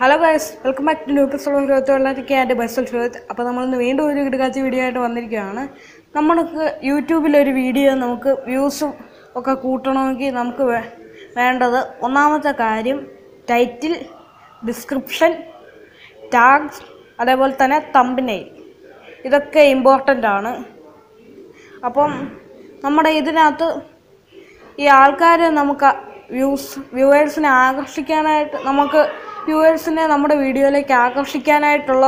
hello guys welcome back to new episode ഗ്രോത്തോളൊക്കെ and best ഷോത്ത് അപ്പോൾ നമ്മളിന്ന് വീണ്ടും ഒരു കിടക്കാച്ച വീഡിയോ ആയിട്ട് വന്നിരിക്കുകയാണ് നമ്മൾക്ക് യൂട്യൂബിലൊരു വീഡിയോ നമുക്ക് വ്യൂസും ഒക്കെ കൂട്ടണമെങ്കിൽ നമുക്ക് വേണ്ടത് ഒന്നാമത്തെ കാര്യം ടൈറ്റിൽ ഡിസ്ക്രിപ്ഷൻ ടാഗ്സ് അതേപോലെ തന്നെ തമ്പിനെയിൽ ഇതൊക്കെ ഇമ്പോർട്ടൻ്റ് ആണ് അപ്പം നമ്മുടെ ഇതിനകത്ത് ഈ ആൾക്കാരെ നമുക്ക് വ്യൂസ് വ്യൂവേഴ്സിനെ ആകർഷിക്കാനായിട്ട് നമുക്ക് വ്യൂവേഴ്സിനെ നമ്മുടെ വീഡിയോയിലേക്ക് ആകർഷിക്കാനായിട്ടുള്ള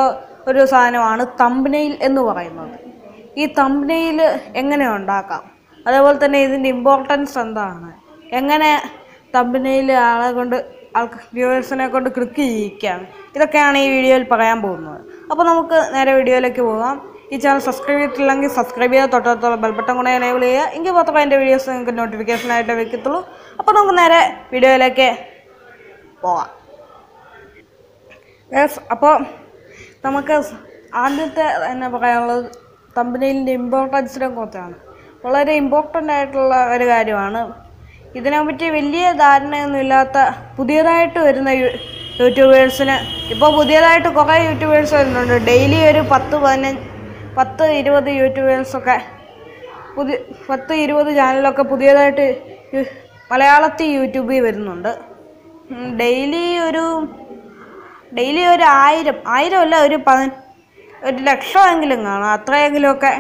ഒരു സാധനമാണ് തമ്പനയിൽ എന്ന് പറയുന്നത് ഈ തമ്പനയിൽ എങ്ങനെ ഉണ്ടാക്കാം അതേപോലെ തന്നെ ഇതിൻ്റെ ഇമ്പോർട്ടൻസ് എന്താണ് എങ്ങനെ തമ്പനയിൽ ആളെ കൊണ്ട് ആൾക്ക് വ്യൂവേഴ്സിനെ കൊണ്ട് ക്ലിക്ക് ചെയ്യിക്കാം ഇതൊക്കെയാണ് ഈ വീഡിയോയിൽ പറയാൻ പോകുന്നത് അപ്പോൾ നമുക്ക് നേരെ വീഡിയോയിലേക്ക് പോകാം ഈ ചാനൽ സബ്സ്ക്രൈബ് ചെയ്തിട്ടില്ലെങ്കിൽ സബ്സ്ക്രൈബ് ചെയ്യുക തൊട്ടടുത്തുള്ള ബെൽബട്ടൺ കൂടെ എനേബിൾ ചെയ്യുക എങ്കിൽ മാത്രമേ എൻ്റെ വീഡിയോസ് നിങ്ങൾക്ക് നോട്ടിഫിക്കേഷനായിട്ട് വെക്കത്തുള്ളൂ അപ്പോൾ നമുക്ക് നേരെ വീഡിയോയിലേക്ക് പോവാം അപ്പോൾ നമുക്ക് ആദ്യത്തെ എന്നാ പറയാനുള്ളത് തമ്പനിയിലിൻ്റെ ഇമ്പോർട്ടൻസിനെ കുറിച്ചാണ് വളരെ ഇമ്പോർട്ടൻ്റ് ആയിട്ടുള്ള ഒരു കാര്യമാണ് ഇതിനെപ്പറ്റി വലിയ ധാരണയൊന്നുമില്ലാത്ത പുതിയതായിട്ട് വരുന്ന യൂട്യൂബേഴ്സിന് ഇപ്പോൾ പുതിയതായിട്ട് കുറേ യൂട്യൂബേഴ്സ് വരുന്നുണ്ട് ഡെയിലി ഒരു പത്ത് പതിനഞ്ച് പത്ത് ഇരുപത് യൂട്യൂബേഴ്സൊക്കെ പുതിയ പത്ത് ഇരുപത് ചാനലൊക്കെ പുതിയതായിട്ട് മലയാളത്തിൽ യൂട്യൂബിൽ വരുന്നുണ്ട് ഡെയിലി ഒരു ഡെയിലി ഒരു ആയിരം ആയിരം അല്ല ഒരു പതി ഒരു ലക്ഷമെങ്കിലും കാണാം അത്രയെങ്കിലുമൊക്കെ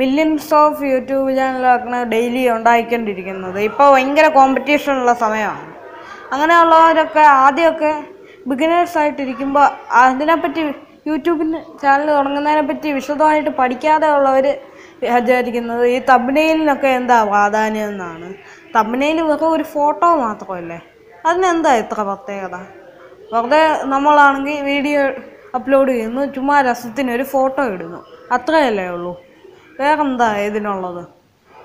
മില്യൻസ് ഓഫ് യൂട്യൂബ് ചാനലൊക്കെ ഡെയിലി ഉണ്ടായിക്കൊണ്ടിരിക്കുന്നത് ഇപ്പോൾ ഭയങ്കര കോമ്പറ്റീഷനുള്ള സമയമാണ് അങ്ങനെയുള്ളവരൊക്കെ ആദ്യമൊക്കെ ബിഗിനേഴ്സ് ആയിട്ടിരിക്കുമ്പോൾ അതിനെപ്പറ്റി യൂട്യൂബിന് ചാനൽ തുടങ്ങുന്നതിനെപ്പറ്റി വിശദമായിട്ട് പഠിക്കാതെ ഉള്ളവർ വിചാരിക്കുന്നത് ഈ തബ്നെയിലിനൊക്കെ എന്താ പ്രാധാന്യം എന്നാണ് തബ്നെയിൽ വെറും ഒരു ഫോട്ടോ മാത്രമല്ലേ അതിനെന്താ ഇത്ര പ്രത്യേകത വെറുതെ നമ്മളാണെങ്കിൽ വീഡിയോ അപ്ലോഡ് ചെയ്യുന്നു ചുമ്മാ രസത്തിന് ഒരു ഫോട്ടോ ഇടുന്നു അത്രയല്ലേ ഉള്ളൂ വേറെന്താ ഇതിനുള്ളത്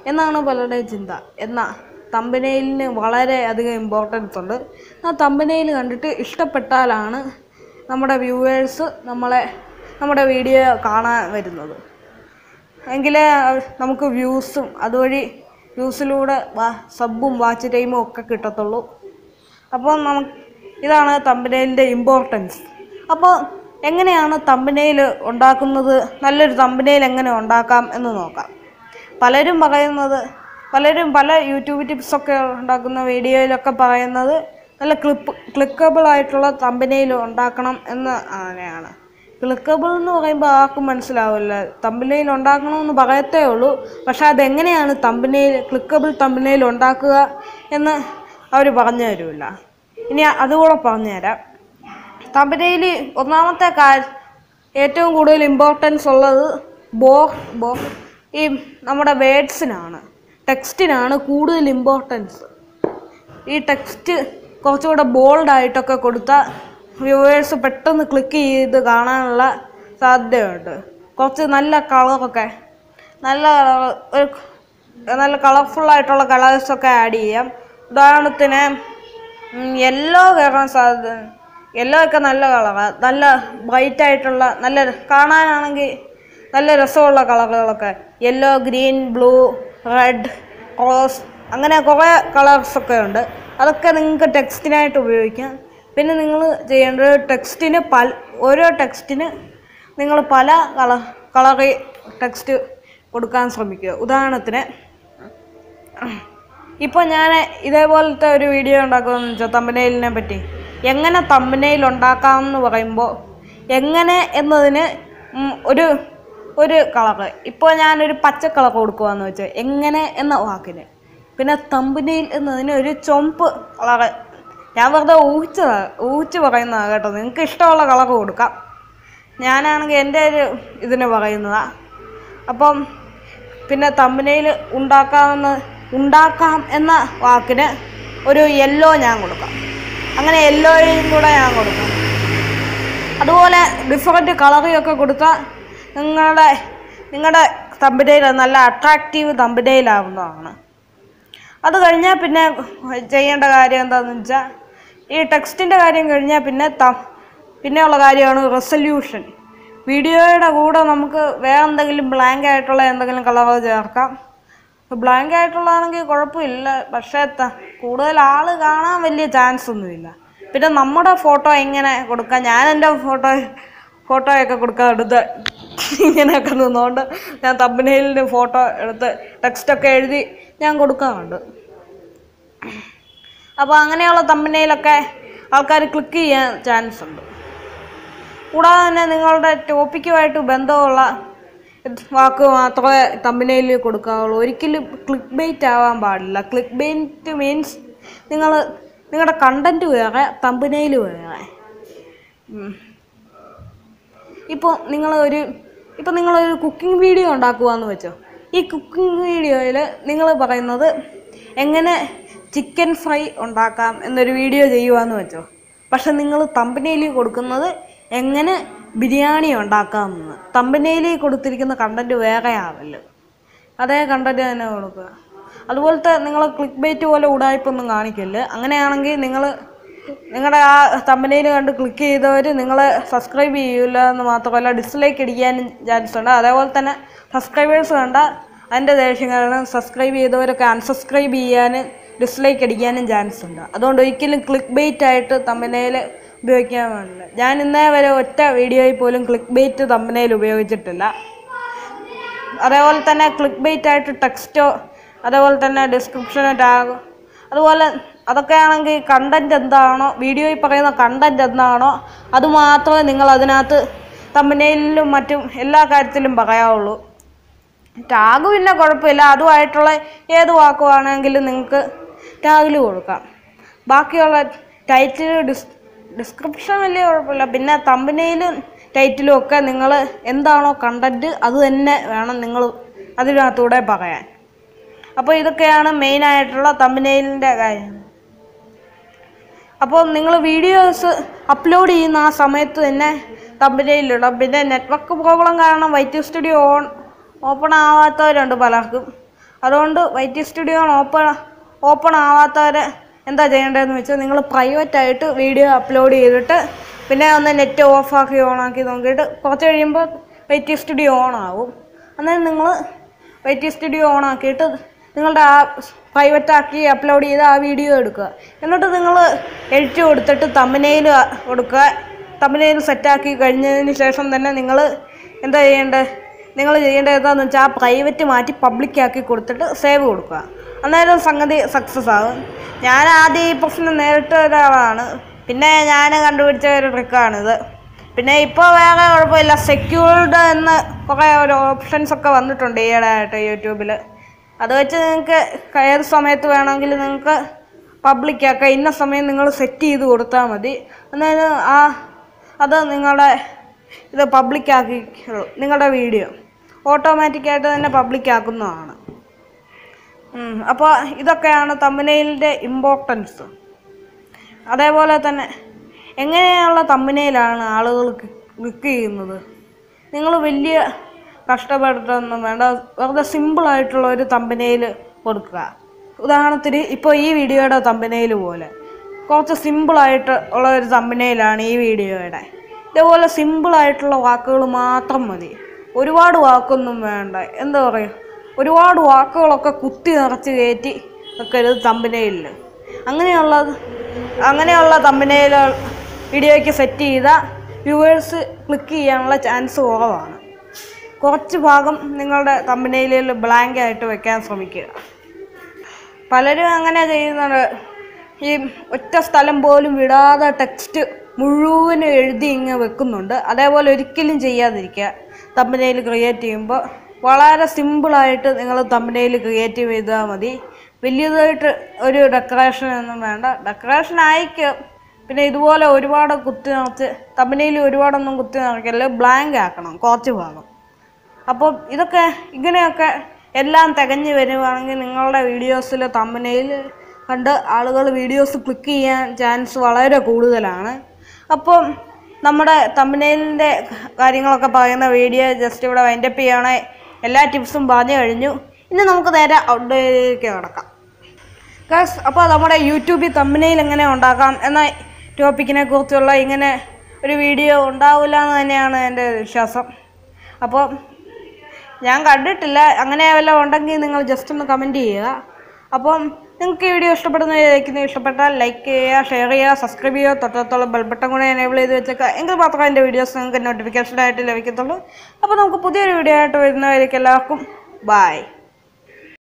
എന്നാണ് പലരുടെയും ചിന്ത എന്നാൽ തമ്പനയിലിന് വളരെ അധികം ഇമ്പോർട്ടൻസ് ഉണ്ട് ആ തമ്പനയിൽ കണ്ടിട്ട് ഇഷ്ടപ്പെട്ടാലാണ് നമ്മുടെ വ്യൂവേഴ്സ് നമ്മളെ നമ്മുടെ വീഡിയോ കാണാൻ വരുന്നത് എങ്കിലേ നമുക്ക് വ്യൂസും അതുവഴി വ്യൂസിലൂടെ സബ്ബും വാച്ച് ടൈമും ഒക്കെ കിട്ടത്തുള്ളൂ അപ്പോൾ നമുക്ക് ഇതാണ് തമ്പനയിലിൻ്റെ ഇമ്പോർട്ടൻസ് അപ്പോൾ എങ്ങനെയാണ് തമ്പനയിൽ ഉണ്ടാക്കുന്നത് നല്ലൊരു തമ്പനയിൽ എങ്ങനെ ഉണ്ടാക്കാം എന്ന് നോക്കാം പലരും പറയുന്നത് പലരും പല യൂട്യൂബ് ടിപ്സൊക്കെ ഉണ്ടാക്കുന്ന വീഡിയോയിലൊക്കെ പറയുന്നത് നല്ല ക്ലിപ്പ് ക്ലിക്കബിൾ ആയിട്ടുള്ള തമ്പനയിൽ ഉണ്ടാക്കണം എന്ന് അങ്ങനെയാണ് ക്ലിക്കബിൾ എന്ന് പറയുമ്പോൾ ആർക്കും മനസ്സിലാവില്ല തമ്പനയിൽ ഉണ്ടാക്കണമെന്ന് പറയത്തേ ഉള്ളൂ പക്ഷെ അതെങ്ങനെയാണ് തമ്പനയിൽ ക്ലിക്കബിൾ തമ്പനയിൽ ഉണ്ടാക്കുക എന്ന് അവർ പറഞ്ഞു തരില്ല ഇനി അതുകൂടെ തരാം തമ്പരയിൽ ഒന്നാമത്തെ കാര്യം ഏറ്റവും കൂടുതൽ ഇമ്പോർട്ടൻസ് ഉള്ളത് ബോ ബോ ഈ നമ്മുടെ വേഡ്സിനാണ് ടെക്സ്റ്റിനാണ് കൂടുതൽ ഇമ്പോർട്ടൻസ് ഈ ടെക്സ്റ്റ് കുറച്ചുകൂടെ ബോൾഡായിട്ടൊക്കെ കൊടുത്താൽ വ്യൂവേഴ്സ് പെട്ടെന്ന് ക്ലിക്ക് ചെയ്ത് കാണാനുള്ള സാധ്യതയുണ്ട് കുറച്ച് നല്ല കളറൊക്കെ നല്ല കളർ നല്ല കളർഫുള്ളായിട്ടുള്ള കളേഴ്സൊക്കെ ആഡ് ചെയ്യാം ഉദാഹരണത്തിന് യെല്ലോ കയറാൻ സാധ്യത യെല്ലോ ഒക്കെ നല്ല കളറാണ് നല്ല ബ്രൈറ്റ് ആയിട്ടുള്ള നല്ല കാണാനാണെങ്കിൽ നല്ല രസമുള്ള കളറുകളൊക്കെ yellow green blue red rose അങ്ങനെ കുറേ കളേഴ്സൊക്കെ ഉണ്ട് അതൊക്കെ നിങ്ങൾക്ക് ടെക്സ്റ്റിനായിട്ട് ഉപയോഗിക്കാം പിന്നെ നിങ്ങൾ ചെയ്യേണ്ടത് ടെക്സ്റ്റിന് പല ഓരോ ടെക്സ്റ്റിന് നിങ്ങൾ പല കള കളറി ടെക്സ്റ്റ് കൊടുക്കാൻ ശ്രമിക്കുക ഉദാഹരണത്തിന് ഇപ്പോൾ ഞാൻ ഇതേപോലത്തെ ഒരു വീഡിയോ ഉണ്ടാക്കുമെന്ന് വെച്ചാൽ തമ്പനയിലിനെ പറ്റി എങ്ങനെ തമ്പനയിൽ ഉണ്ടാക്കാമെന്ന് പറയുമ്പോൾ എങ്ങനെ എന്നതിന് ഒരു ഒരു കളറ് ഇപ്പോൾ ഞാനൊരു പച്ച കളർ കൊടുക്കുകയെന്ന് വെച്ചാൽ എങ്ങനെ എന്ന വാക്കിന് പിന്നെ തമ്പനയിൽ എന്നതിന് ഒരു ചൊമ്പ് കളറ് ഞാൻ വെറുതെ ഊഹിച്ചതാണ് ഊഹിച്ച് പറയുന്നതാണ് കേട്ടോ നിങ്ങൾക്ക് ഇഷ്ടമുള്ള കളർ കൊടുക്കാം ഞാനാണെങ്കിൽ എൻ്റെ ഒരു ഇതിന് പറയുന്നതാണ് അപ്പം പിന്നെ തമ്പനയിൽ ഉണ്ടാക്കാമെന്ന് ഉണ്ടാക്കാം എന്ന വാക്കിന് ഒരു യെല്ലോ ഞാൻ കൊടുക്കാം അങ്ങനെ യെല്ലോയും കൂടെ ഞാൻ കൊടുക്കാം അതുപോലെ ഡിഫറൻറ്റ് കളറിയൊക്കെ കൊടുത്താൽ നിങ്ങളുടെ നിങ്ങളുടെ തമ്പിടയിൽ നല്ല അട്രാക്റ്റീവ് തമ്പിടയിലാവുന്നതാണ് അത് കഴിഞ്ഞാൽ പിന്നെ ചെയ്യേണ്ട കാര്യം എന്താണെന്ന് വെച്ചാൽ ഈ ടെക്സ്റ്റിൻ്റെ കാര്യം കഴിഞ്ഞാൽ പിന്നെ ത പിന്നെയുള്ള കാര്യമാണ് റെസൊല്യൂഷൻ വീഡിയോയുടെ കൂടെ നമുക്ക് വേറെ എന്തെങ്കിലും ബ്ലാങ്ക് ആയിട്ടുള്ള എന്തെങ്കിലും കളർ ചേർക്കാം ഇപ്പോൾ ബ്ലാങ്ക് ആയിട്ടുള്ളതാണെങ്കിൽ കുഴപ്പമില്ല പക്ഷേ കൂടുതൽ ആൾ കാണാൻ വലിയ ചാൻസ് ഒന്നുമില്ല പിന്നെ നമ്മുടെ ഫോട്ടോ എങ്ങനെ കൊടുക്കാം ഞാൻ എൻ്റെ ഫോട്ടോ ഫോട്ടോയൊക്കെ കൊടുക്കാൻ എടുത്ത് ഇങ്ങനെയൊക്കെ നിന്നുകൊണ്ട് ഞാൻ തമ്പനയിലിന് ഫോട്ടോ എടുത്ത് ടെക്സ്റ്റൊക്കെ എഴുതി ഞാൻ കൊടുക്കാറുണ്ട് അപ്പോൾ അങ്ങനെയുള്ള തമ്പനയിലൊക്കെ ആൾക്കാർ ക്ലിക്ക് ചെയ്യാൻ ചാൻസ് ഉണ്ട് കൂടാതെ തന്നെ നിങ്ങളുടെ ടോപ്പിക്കുമായിട്ട് ബന്ധമുള്ള വാക്ക് മാത്രമേ തമ്മിനയിൽ കൊടുക്കാവുള്ളൂ ഒരിക്കലും ക്ലിക്ക് ബെയ്റ്റ് ആവാൻ പാടില്ല ക്ലിക്ക് ബെയ്റ്റ് മീൻസ് നിങ്ങൾ നിങ്ങളുടെ കണ്ടൻറ്റ് വേറെ തമ്പിനയിൽ വേറെ ഇപ്പോൾ നിങ്ങൾ ഒരു ഇപ്പോൾ നിങ്ങളൊരു കുക്കിംഗ് വീഡിയോ ഉണ്ടാക്കുകയെന്ന് വെച്ചോ ഈ കുക്കിംഗ് വീഡിയോയിൽ നിങ്ങൾ പറയുന്നത് എങ്ങനെ ചിക്കൻ ഫ്രൈ ഉണ്ടാക്കാം എന്നൊരു വീഡിയോ ചെയ്യുകയെന്ന് വെച്ചോ പക്ഷെ നിങ്ങൾ തമ്പനിയിൽ കൊടുക്കുന്നത് എങ്ങനെ ബിരിയാണി ഉണ്ടാക്കാമെന്ന് തമ്പനയിലേ കൊടുത്തിരിക്കുന്ന കണ്ടൻറ്റ് വേറെയാവല്ലോ അതേ കണ്ടൻറ്റ് തന്നെ കൊടുക്കുക അതുപോലത്തെ നിങ്ങൾ ക്ലിക്ക് ബേറ്റ് പോലെ ഉടായ്പൊന്നും കാണിക്കല്ല് അങ്ങനെയാണെങ്കിൽ നിങ്ങൾ നിങ്ങളുടെ ആ തമ്പനയിൽ കണ്ട് ക്ലിക്ക് ചെയ്തവർ നിങ്ങളെ സബ്സ്ക്രൈബ് ചെയ്യില്ല എന്ന് മാത്രമല്ല ഡിസ്ലൈക്ക് അടിക്കാനും ചാൻസ് ഉണ്ട് അതേപോലെ തന്നെ സബ്സ്ക്രൈബേഴ്സ് കണ്ട അതിൻ്റെ ദേഷ്യം കാരണം സബ്സ്ക്രൈബ് ചെയ്തവരൊക്കെ അൺസബ്സ്ക്രൈബ് ചെയ്യാനും ഡിസ്ലൈക്ക് അടിക്കാനും ചാൻസ് ഉണ്ട് അതുകൊണ്ട് ഒരിക്കലും ക്ലിക്ക് ബൈറ്റ് ആയിട്ട് തമ്പനയിൽ ഉപയോഗിക്കാൻ ഞാൻ ഇന്നേ വരെ ഒറ്റ വീഡിയോയിൽ പോലും ക്ലിക്ക് ബെയ്റ്റ് തമ്പനയിൽ ഉപയോഗിച്ചിട്ടില്ല അതേപോലെ തന്നെ ക്ലിക്ക് ബെയ്റ്റ് ആയിട്ട് ടെക്സ്റ്റോ അതേപോലെ തന്നെ ഡിസ്ക്രിപ്ഷനോ ടാഗ് അതുപോലെ അതൊക്കെ ആണെങ്കിൽ കണ്ടൻറ്റ് എന്താണോ വീഡിയോയിൽ പറയുന്ന കണ്ടൻറ്റ് എന്താണോ അതുമാത്രമേ നിങ്ങൾ അതിനകത്ത് തമ്പനയിലും മറ്റും എല്ലാ കാര്യത്തിലും പറയാവുള്ളൂ ടാഗ് പിന്നെ കുഴപ്പമില്ല അതുമായിട്ടുള്ള ഏത് വാക്കുവാണെങ്കിലും നിങ്ങൾക്ക് ടാഗിൽ കൊടുക്കാം ബാക്കിയുള്ള ടൈറ്റിൽ ഡിസ് ഡിസ്ക്രിപ്ഷൻ വലിയ കുഴപ്പമില്ല പിന്നെ തമ്പനയിലും ടൈറ്റിലും ഒക്കെ നിങ്ങൾ എന്താണോ കണ്ടൻറ്റ് അത് തന്നെ വേണം നിങ്ങൾ അതിനകത്തൂടെ പറയാൻ അപ്പോൾ ഇതൊക്കെയാണ് മെയിനായിട്ടുള്ള തമ്പനയിലിൻ്റെ കാര്യം അപ്പോൾ നിങ്ങൾ വീഡിയോസ് അപ്ലോഡ് ചെയ്യുന്ന ആ സമയത്ത് തന്നെ തമ്പനയിലിടാം പിന്നെ നെറ്റ്വർക്ക് പ്രോബ്ലം കാരണം വൈറ്റ് സ്റ്റുഡിയോ ഓൺ ഓപ്പൺ ആവാത്തവരുണ്ട് പലർക്കും അതുകൊണ്ട് വൈറ്റ് സ്റ്റുഡിയോ ഓപ്പൺ ഓപ്പൺ ആവാത്തവരെ എന്താ ചെയ്യേണ്ടതെന്ന് വെച്ചാൽ നിങ്ങൾ പ്രൈവറ്റായിട്ട് വീഡിയോ അപ്ലോഡ് ചെയ്തിട്ട് പിന്നെ ഒന്ന് നെറ്റ് ഓഫാക്കി ഓണാക്കി നോക്കിയിട്ട് കുറച്ച് കഴിയുമ്പോൾ വെറ്റി സ്റ്റുഡിയോ ഓണാകും അന്നേരം നിങ്ങൾ വെറ്റി സ്റ്റുഡിയോ ഓണാക്കിയിട്ട് നിങ്ങളുടെ ആ പ്രൈവറ്റാക്കി അപ്ലോഡ് ചെയ്ത് ആ വീഡിയോ എടുക്കുക എന്നിട്ട് നിങ്ങൾ എഡിറ്റ് കൊടുത്തിട്ട് തമ്മനയിൽ കൊടുക്കുക തമ്മനയിൽ സെറ്റാക്കി കഴിഞ്ഞതിന് ശേഷം തന്നെ നിങ്ങൾ എന്താ ചെയ്യേണ്ടത് നിങ്ങൾ ചെയ്യേണ്ടത് എന്താണെന്ന് വെച്ചാൽ ആ പ്രൈവറ്റ് മാറ്റി പബ്ലിക്കാക്കി കൊടുത്തിട്ട് സേവ് കൊടുക്കുക അന്നേരം സംഗതി സക്സസ് ആകും ഞാൻ ആദ്യം ഈ പ്രശ്നം നേരിട്ട ഒരാളാണ് പിന്നെ ഞാൻ കണ്ടുപിടിച്ച ഒരു ട്രിക്കാണിത് പിന്നെ ഇപ്പോൾ വേറെ കുഴപ്പമില്ല സെക്യൂർഡ് എന്ന് കുറേ ഒരു ഓപ്ഷൻസ് ഒക്കെ വന്നിട്ടുണ്ട് ഈയിടെ ആയിട്ട് യൂട്യൂബിൽ അത് വെച്ച് നിങ്ങൾക്ക് കയറി സമയത്ത് വേണമെങ്കിൽ നിങ്ങൾക്ക് പബ്ലിക്കൊക്കെ ഇന്ന സമയം നിങ്ങൾ സെറ്റ് ചെയ്ത് കൊടുത്താൽ മതി അന്നേരം ആ അത് നിങ്ങളുടെ ഇത് പബ്ലിക്കാക്കി നിങ്ങളുടെ വീഡിയോ ഓട്ടോമാറ്റിക്കായിട്ട് തന്നെ പബ്ലിക്കാക്കുന്നതാണ് അപ്പോൾ ഇതൊക്കെയാണ് തമ്പനയിലിൻ്റെ ഇമ്പോർട്ടൻസ് അതേപോലെ തന്നെ എങ്ങനെയുള്ള തമ്പനയിലാണ് ആളുകൾ ക്ലിക്ക് ചെയ്യുന്നത് നിങ്ങൾ വലിയ കഷ്ടപ്പെട്ടൊന്നും വേണ്ട വെറുതെ സിമ്പിളായിട്ടുള്ള ഒരു തമ്പനയിൽ കൊടുക്കുക ഉദാഹരണത്തിന് ഇപ്പോൾ ഈ വീഡിയോയുടെ തമ്പനയിൽ പോലെ കുറച്ച് സിമ്പിളായിട്ട് ഉള്ള ഒരു തമ്പനയിലാണ് ഈ വീഡിയോയുടെ ഇതേപോലെ സിമ്പിളായിട്ടുള്ള വാക്കുകൾ മാത്രം മതി ഒരുപാട് വാക്കൊന്നും വേണ്ട എന്താ പറയുക ഒരുപാട് വാക്കുകളൊക്കെ കുത്തി നിറച്ച് കയറ്റി വെക്കരുത് തമ്പനയിൽ അങ്ങനെയുള്ള അങ്ങനെയുള്ള തമ്പനയിൽ വീഡിയോയ്ക്ക് സെറ്റ് ചെയ്ത വ്യൂവേഴ്സ് ക്ലിക്ക് ചെയ്യാനുള്ള ചാൻസ് കുറവാണ് കുറച്ച് ഭാഗം നിങ്ങളുടെ തമ്പനയിലിൽ ബ്ലാങ്ക് ആയിട്ട് വെക്കാൻ ശ്രമിക്കുക പലരും അങ്ങനെ ചെയ്യുന്നത് ഈ ഒറ്റ സ്ഥലം പോലും വിടാതെ ടെക്സ്റ്റ് മുഴുവനും എഴുതി ഇങ്ങ് വെക്കുന്നുണ്ട് അതേപോലെ ഒരിക്കലും ചെയ്യാതിരിക്കുക തമ്പനയിൽ ക്രിയേറ്റ് ചെയ്യുമ്പോൾ വളരെ സിമ്പിളായിട്ട് നിങ്ങൾ തമ്പനയിൽ ക്രിയേറ്റ് ചെയ്താൽ മതി വലിയതായിട്ട് ഒരു ഡെക്കറേഷൻ ഒന്നും വേണ്ട ഡെക്കറേഷൻ ആയിക്കും പിന്നെ ഇതുപോലെ ഒരുപാട് കുത്തി നിറച്ച് തമ്പനയിൽ ഒരുപാടൊന്നും കുത്തി നിറയ്ക്കല്ല ബ്ലാങ്ക് ആക്കണം കുറച്ച് ഭാഗം അപ്പോൾ ഇതൊക്കെ ഇങ്ങനെയൊക്കെ എല്ലാം തികഞ്ഞ് വരുവാണെങ്കിൽ നിങ്ങളുടെ വീഡിയോസിൽ തമ്പനയിൽ കണ്ട് ആളുകൾ വീഡിയോസ് ക്ലിക്ക് ചെയ്യാൻ ചാൻസ് വളരെ കൂടുതലാണ് അപ്പം നമ്മുടെ തമ്പനയിലിൻ്റെ കാര്യങ്ങളൊക്കെ പറയുന്ന വീഡിയോ ജസ്റ്റ് ഇവിടെ വൈൻഡപ്പ് ചെയ്യണേ എല്ലാ ടിപ്സും പറഞ്ഞു കഴിഞ്ഞു ഇനി നമുക്ക് നേരെ ഔട്ട്ഡോറിലേക്ക് കിടക്കാം കാസ് അപ്പോൾ നമ്മുടെ യൂട്യൂബിൽ തമ്മിനയിൽ എങ്ങനെ ഉണ്ടാക്കാം എന്ന ടോപ്പിക്കിനെ കുറിച്ചുള്ള ഇങ്ങനെ ഒരു വീഡിയോ ഉണ്ടാവില്ല എന്ന് തന്നെയാണ് എൻ്റെ വിശ്വാസം അപ്പോൾ ഞാൻ കണ്ടിട്ടില്ല അങ്ങനെ വല്ലതും ഉണ്ടെങ്കിൽ നിങ്ങൾ ജസ്റ്റ് ഒന്ന് കമൻറ്റ് ചെയ്യുക അപ്പം നിങ്ങൾക്ക് ഈ വീഡിയോ ഇഷ്ടപ്പെടുന്ന ഏതായിരിക്കുന്നു ഇഷ്ടപ്പെട്ടാൽ ലൈക്ക് ചെയ്യുക ഷെയർ ചെയ്യുക സബ്സ്ക്രൈബ് ചെയ്യുക തൊട്ടത്തോളം ബെൽബട്ടൺ കൂടെ എനേബിൾ ചെയ്ത് വെച്ചേക്കുക എങ്കിൽ മാത്രമേ എൻ്റെ വീഡിയോസ് നിങ്ങൾക്ക് നോട്ടിഫിക്കേഷനായിട്ട് ലഭിക്കത്തുള്ളൂ അപ്പോൾ നമുക്ക് പുതിയൊരു വീഡിയോ ആയിട്ട് വരുന്നതായിരിക്കും എല്ലാവർക്കും ബായ്